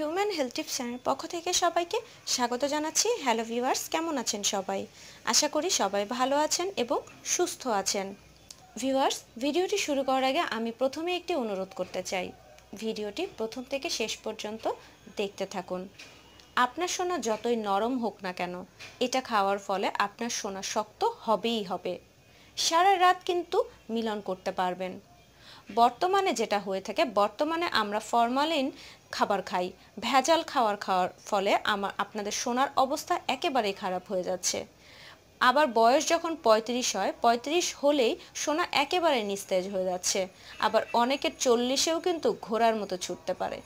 human health tips চ্যানেলের পক্ষ থেকে সবাইকে স্বাগত জানাচ্ছি হ্যালো ভিউয়ার্স কেমন আছেন সবাই আশা করি সবাই ভালো আছেন এবং সুস্থ আছেন ভিউয়ার্স ভিডিওটি শুরু করার আগে আমি প্রথমে একটি অনুরোধ করতে চাই ভিডিওটি প্রথম থেকে শেষ পর্যন্ত দেখতে থাকুন আপনার সোনা যতই নরম হোক না কেন এটা খাওয়ার ফলে আপনার সোনা শক্ত হবেই হবে সারা রাত কিন্তু মিলন করতে পারবেন বর্তমানে যেটা হয়ে থাকে বর্তমানে আমরা ফরমালিন খাবার খাই ভেজাল খাওয়ার খাওয়ার ফলে আমার আপনাদের সোনার অবস্থা একেবারেই খারাপ হয়ে যাচ্ছে আবার বয়স যখন পঁয়ত্রিশ হয় পঁয়ত্রিশ হলেই সোনা একেবারে নিস্তেজ হয়ে যাচ্ছে আবার অনেকে চল্লিশেও কিন্তু ঘোরার মতো ছুটতে পারে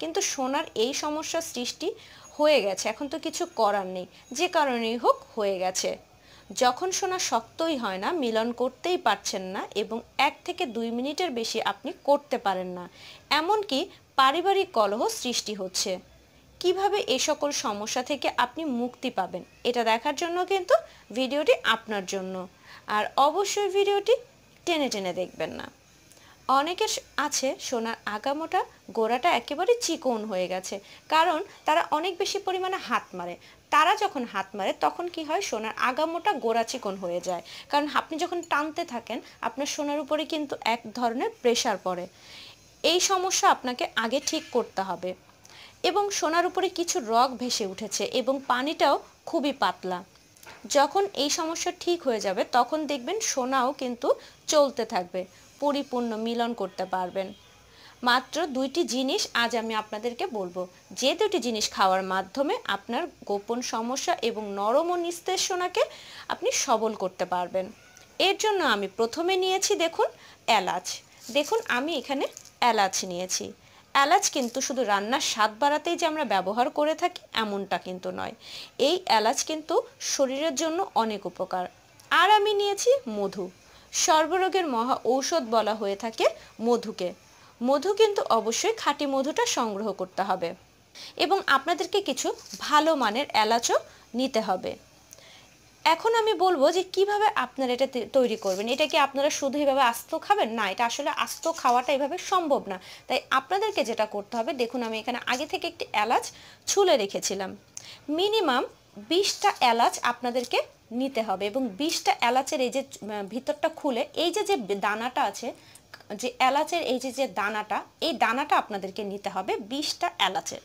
কিন্তু সোনার এই সমস্যা সৃষ্টি হয়ে গেছে এখন তো কিছু করার নেই যে কারণেই হোক হয়ে গেছে যখন সোনা শক্তই হয় না মিলন করতেই পারছেন না এবং এক থেকে দুই মিনিটের বেশি আপনি করতে পারেন না এমনকি পারিবারিক কলহ সৃষ্টি হচ্ছে কিভাবে এ সকল সমস্যা থেকে আপনি মুক্তি পাবেন এটা দেখার জন্য কিন্তু ভিডিওটি আপনার জন্য আর অবশ্যই ভিডিওটি টেনে টেনে দেখবেন না অনেকে আছে সোনার আগামোটা গোড়াটা একেবারে চিকন হয়ে গেছে কারণ তারা অনেক বেশি পরিমাণে হাত মারে তারা যখন হাত মারে তখন কি হয় সোনার আগামোটা গোড়া চিকন হয়ে যায় কারণ আপনি যখন টানতে থাকেন আপনার সোনার উপরে কিন্তু এক ধরনের প্রেশার পড়ে এই সমস্যা আপনাকে আগে ঠিক করতে হবে এবং সোনার উপরে কিছু রগ ভেসে উঠেছে এবং পানিটাও খুবই পাতলা যখন এই সমস্যা ঠিক হয়ে যাবে তখন দেখবেন সোনাও কিন্তু চলতে থাকবে পরিপূর্ণ মিলন করতে পারবেন মাত্র দুইটি জিনিস আজ আমি আপনাদেরকে বলবো যে দুটি জিনিস খাওয়ার মাধ্যমে আপনার গোপন সমস্যা এবং নরম ও নিস্তেষণাকে আপনি সবল করতে পারবেন এর জন্য আমি প্রথমে নিয়েছি দেখুন এলাচ দেখুন আমি এখানে এলাচ নিয়েছি এলাচ কিন্তু শুধু রান্নার স্বাদ বাড়াতেই যে আমরা ব্যবহার করে থাকি এমনটা কিন্তু নয় এই এলাচ কিন্তু শরীরের জন্য অনেক উপকার আর আমি নিয়েছি মধু সর্বরোগের মহা ঔষধ বলা হয়ে থাকে মধুকে মধু কিন্তু অবশ্যই খাঁটি মধুটা সংগ্রহ করতে হবে এবং আপনাদেরকে কিছু ভালো মানের এলাচও নিতে হবে এখন আমি বলবো যে কিভাবে আপনারা এটা তৈরি করবেন এটা কি আপনারা শুধু এভাবে আস্ত খাবেন না এটা আসলে আস্ত খাওয়াটা এভাবে সম্ভব না তাই আপনাদেরকে যেটা করতে হবে দেখুন আমি এখানে আগে থেকে একটি এলাচ ছুলে রেখেছিলাম মিনিমাম বিশটা এলাচ আপনাদেরকে নিতে হবে এবং বিশটা এলাচের এই যে ভিতরটা খুলে এই যে যে দানাটা আছে যে এলাচের এই যে যে দানাটা এই দানাটা আপনাদেরকে নিতে হবে বিশটা এলাচের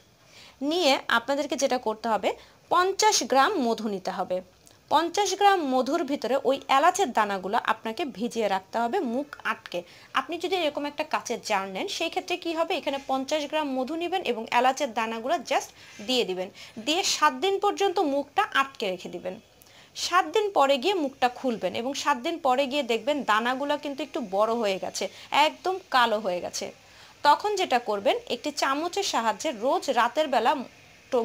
নিয়ে আপনাদেরকে যেটা করতে হবে পঞ্চাশ গ্রাম মধু নিতে হবে পঞ্চাশ গ্রাম মধুর ভিতরে ওই এলাচের দানাগুলো আপনাকে ভিজিয়ে রাখতে হবে মুখ আটকে আপনি যদি এরকম একটা কাচের জার নেন সেই ক্ষেত্রে কি হবে এখানে পঞ্চাশ গ্রাম মধু নেবেন এবং এলাচের দানাগুলো জাস্ট দিয়ে দিবেন দিয়ে সাত দিন পর্যন্ত মুখটা আটকে রেখে দিবেন সাত দিন পরে গিয়ে মুখটা খুলবেন এবং সাত দিন পরে গিয়ে দেখবেন দানাগুলো কিন্তু একটু বড় হয়ে গেছে একদম কালো হয়ে গেছে তখন যেটা করবেন একটি চামচের সাহায্যে রোজ রাতের বেলা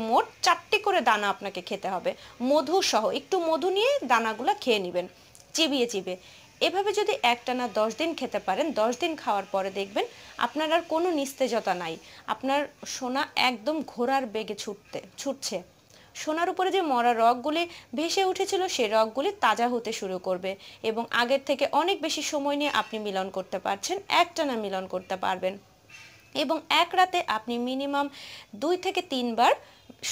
মোট চারটি করে দানা আপনাকে খেতে হবে মধু সহ একটু মধু নিয়ে দানাগুলো খেয়ে নেবেন চিবিয়ে চিবিয়ে এভাবে যদি একটানা দশ দিন খেতে পারেন দশ দিন খাওয়ার পরে দেখবেন আপনার আর কোনো নিস্তেজতা নাই আপনার সোনা একদম ঘোরার বেগে ছুটতে ছুটছে সোনার উপরে যে মরা রগগুলি ভেসে উঠেছিল সেই রগগুলি তাজা হতে শুরু করবে এবং আগের থেকে অনেক বেশি সময় নিয়ে আপনি মিলন করতে পারছেন একটানা মিলন করতে পারবেন এবং এক রাতে আপনি মিনিমাম দুই থেকে তিনবার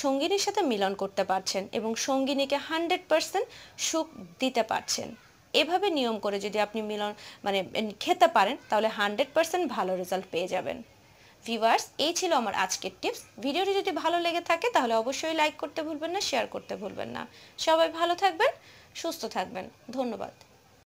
সঙ্গিনীর সাথে মিলন করতে পারছেন এবং সঙ্গিনীকে হান্ড্রেড পারসেন্ট সুখ দিতে পারছেন এভাবে নিয়ম করে যদি আপনি মিলন মানে খেতে পারেন তাহলে হান্ড্রেড পারসেন্ট ভালো রেজাল্ট পেয়ে যাবেন ভিউয়ার্স এই ছিল আমার আজকের টিপস ভিডিওটি যদি ভালো লেগে থাকে তাহলে অবশ্যই লাইক করতে ভুলবেন না শেয়ার করতে ভুলবেন না সবাই ভালো থাকবেন সুস্থ থাকবেন ধন্যবাদ